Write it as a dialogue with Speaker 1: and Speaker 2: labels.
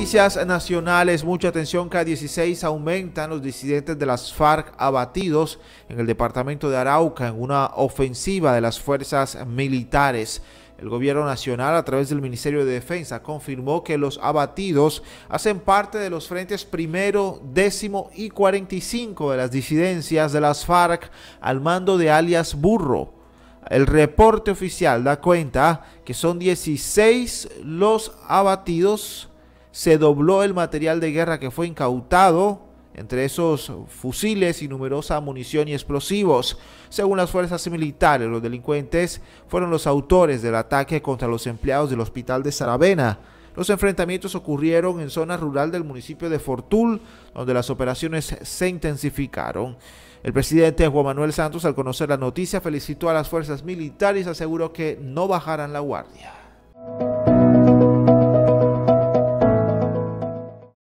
Speaker 1: noticias nacionales, mucha atención que a 16 aumentan los disidentes de las FARC abatidos en el departamento de Arauca en una ofensiva de las fuerzas militares. El gobierno nacional, a través del Ministerio de Defensa, confirmó que los abatidos hacen parte de los frentes primero, décimo y 45 de las disidencias de las FARC al mando de alias Burro. El reporte oficial da cuenta que son 16 los abatidos se dobló el material de guerra que fue incautado, entre esos fusiles y numerosa munición y explosivos. Según las fuerzas militares, los delincuentes fueron los autores del ataque contra los empleados del hospital de Saravena. Los enfrentamientos ocurrieron en zona rural del municipio de Fortul, donde las operaciones se intensificaron. El presidente Juan Manuel Santos, al conocer la noticia, felicitó a las fuerzas militares y aseguró que no bajaran la guardia.